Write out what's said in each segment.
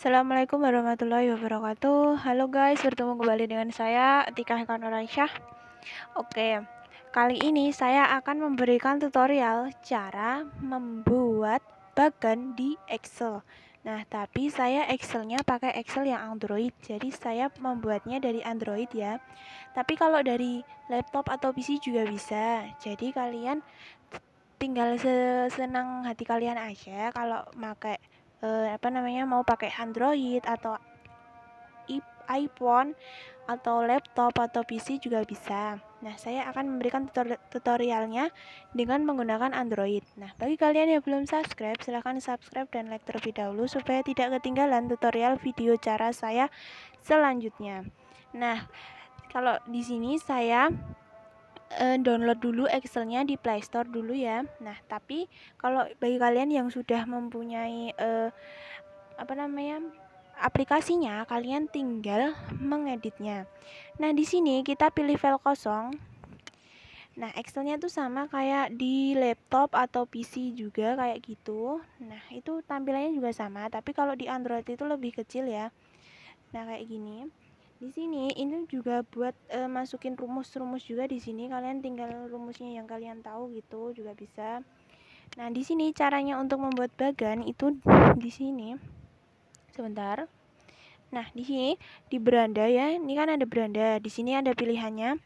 Assalamualaikum warahmatullahi wabarakatuh Halo guys, bertemu kembali dengan saya Tika Hekano Raisyah Oke, kali ini saya akan memberikan tutorial cara membuat bagan di Excel Nah, tapi saya Excelnya pakai Excel yang Android Jadi saya membuatnya dari Android ya Tapi kalau dari laptop atau PC juga bisa Jadi kalian tinggal senang hati kalian aja kalau pakai uh, apa namanya mau pakai Android atau iPhone atau laptop atau PC juga bisa. Nah, saya akan memberikan tutor tutorialnya dengan menggunakan Android. Nah, bagi kalian yang belum subscribe, silahkan subscribe dan like terlebih dahulu supaya tidak ketinggalan tutorial video cara saya selanjutnya. Nah, kalau di sini saya Eh, download dulu Excelnya di Play Store dulu ya. Nah, tapi kalau bagi kalian yang sudah mempunyai uh, apa namanya aplikasinya, kalian tinggal mengeditnya. Nah, di sini kita pilih file kosong. Nah, Excelnya tuh sama kayak di laptop atau PC juga kayak gitu. Nah, itu tampilannya juga sama, tapi kalau di Android itu lebih kecil ya. Nah, kayak gini di sini ini juga buat e, masukin rumus-rumus juga di sini kalian tinggal rumusnya yang kalian tahu gitu juga bisa nah di sini caranya untuk membuat bagan itu di sini sebentar nah di sini di beranda ya ini kan ada beranda di sini ada pilihannya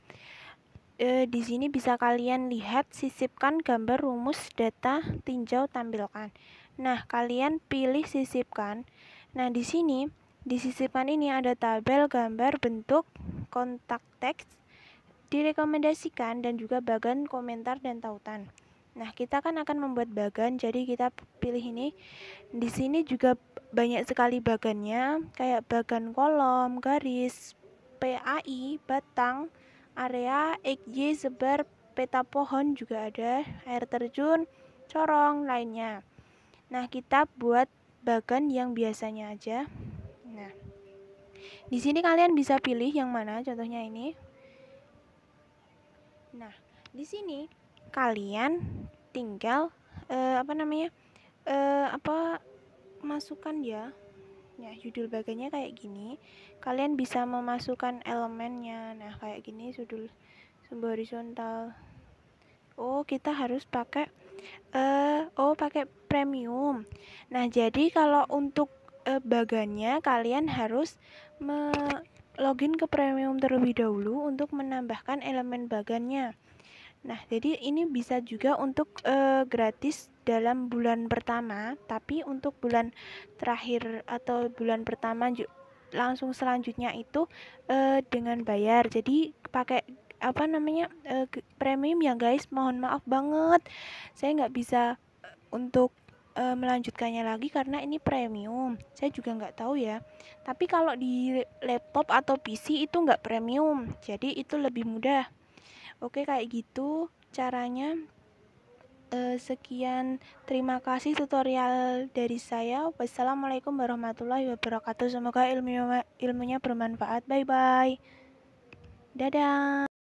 e, di sini bisa kalian lihat sisipkan gambar rumus data tinjau tampilkan nah kalian pilih sisipkan nah di sini di sisipan ini ada tabel gambar bentuk kontak teks direkomendasikan dan juga bagan komentar dan tautan. Nah, kita kan akan membuat bagan, jadi kita pilih ini. Di sini juga banyak sekali bagannya, kayak bagan kolom, garis, PAI, batang, area, XY, sebar, peta pohon juga ada, air terjun, corong, lainnya. Nah, kita buat bagan yang biasanya aja. Di sini kalian bisa pilih yang mana contohnya ini. Nah, di sini kalian tinggal uh, apa namanya? Uh, apa masukkan dia ya. ya judul bagiannya kayak gini kalian bisa memasukkan elemennya nah kayak gini judul sumber horizontal oh kita harus pakai uh, oh pakai premium nah jadi kalau untuk Eh, bagannya kalian harus me login ke premium terlebih dahulu untuk menambahkan elemen bagannya. Nah, jadi ini bisa juga untuk e, gratis dalam bulan pertama, tapi untuk bulan terakhir atau bulan pertama langsung selanjutnya itu e, dengan bayar. Jadi pakai apa namanya e, premium ya guys mohon maaf banget saya nggak bisa untuk e, melanjutkannya lagi karena ini premium. Saya juga nggak tahu ya. Tapi kalau di laptop atau PC itu nggak premium, jadi itu lebih mudah. Oke kayak gitu caranya. E, sekian terima kasih tutorial dari saya. Wassalamualaikum warahmatullahi wabarakatuh. Semoga ilmunya ilmunya bermanfaat. Bye bye. Dadah.